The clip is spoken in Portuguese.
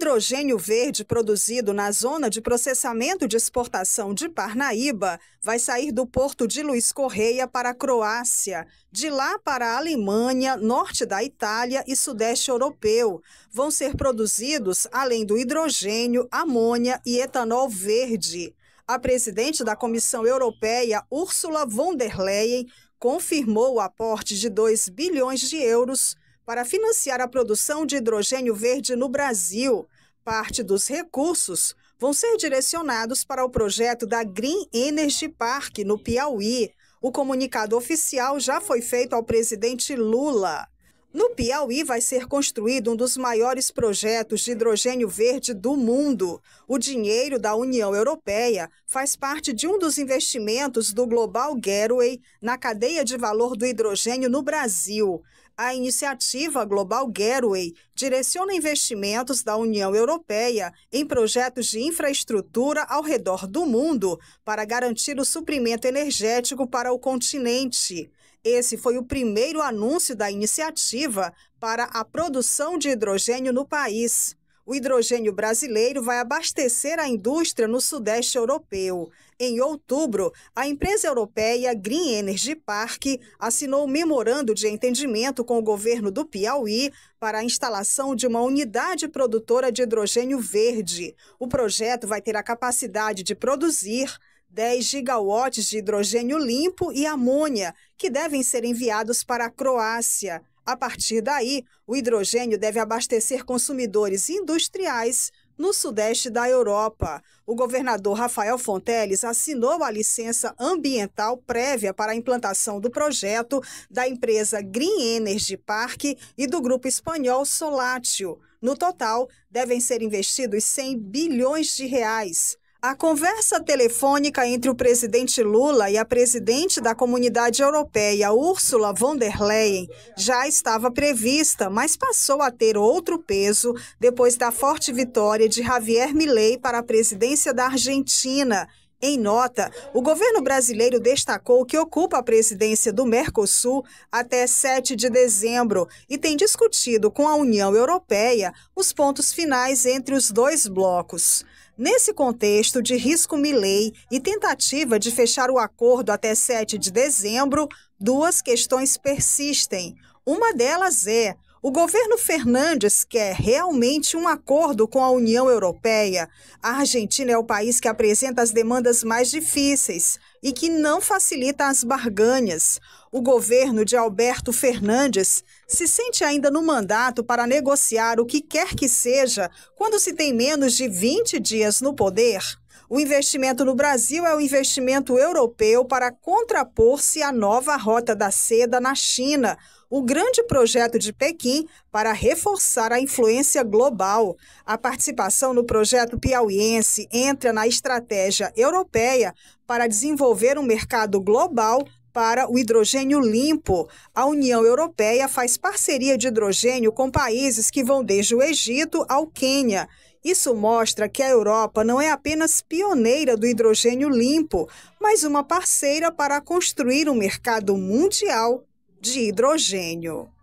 hidrogênio verde produzido na zona de processamento de exportação de Parnaíba vai sair do porto de Luiz Correia para a Croácia, de lá para a Alemanha, norte da Itália e sudeste europeu. Vão ser produzidos, além do hidrogênio, amônia e etanol verde. A presidente da Comissão Europeia, Ursula von der Leyen, confirmou o aporte de 2 bilhões de euros para financiar a produção de hidrogênio verde no Brasil. Parte dos recursos vão ser direcionados para o projeto da Green Energy Park, no Piauí. O comunicado oficial já foi feito ao presidente Lula. No Piauí vai ser construído um dos maiores projetos de hidrogênio verde do mundo. O dinheiro da União Europeia faz parte de um dos investimentos do Global Gateway na cadeia de valor do hidrogênio no Brasil. A iniciativa Global Gateway direciona investimentos da União Europeia em projetos de infraestrutura ao redor do mundo para garantir o suprimento energético para o continente. Esse foi o primeiro anúncio da iniciativa para a produção de hidrogênio no país. O hidrogênio brasileiro vai abastecer a indústria no Sudeste Europeu. Em outubro, a empresa europeia Green Energy Park assinou um memorando de entendimento com o governo do Piauí para a instalação de uma unidade produtora de hidrogênio verde. O projeto vai ter a capacidade de produzir 10 gigawatts de hidrogênio limpo e amônia, que devem ser enviados para a Croácia. A partir daí, o hidrogênio deve abastecer consumidores industriais no sudeste da Europa. O governador Rafael Fonteles assinou a licença ambiental prévia para a implantação do projeto da empresa Green Energy Park e do grupo espanhol Solátil. No total, devem ser investidos 100 bilhões de reais. A conversa telefônica entre o presidente Lula e a presidente da Comunidade Europeia, Ursula von der Leyen, já estava prevista, mas passou a ter outro peso depois da forte vitória de Javier Milei para a presidência da Argentina. Em nota, o governo brasileiro destacou que ocupa a presidência do Mercosul até 7 de dezembro e tem discutido com a União Europeia os pontos finais entre os dois blocos. Nesse contexto de risco Milley e tentativa de fechar o acordo até 7 de dezembro, duas questões persistem. Uma delas é o governo Fernandes quer realmente um acordo com a União Europeia. A Argentina é o país que apresenta as demandas mais difíceis e que não facilita as barganhas. O governo de Alberto Fernandes se sente ainda no mandato para negociar o que quer que seja quando se tem menos de 20 dias no poder. O investimento no Brasil é o um investimento europeu para contrapor-se à nova rota da seda na China, o grande projeto de Pequim para reforçar a influência global. A participação no projeto piauiense entra na estratégia europeia para desenvolver um mercado global para o hidrogênio limpo. A União Europeia faz parceria de hidrogênio com países que vão desde o Egito ao Quênia. Isso mostra que a Europa não é apenas pioneira do hidrogênio limpo, mas uma parceira para construir um mercado mundial de hidrogênio.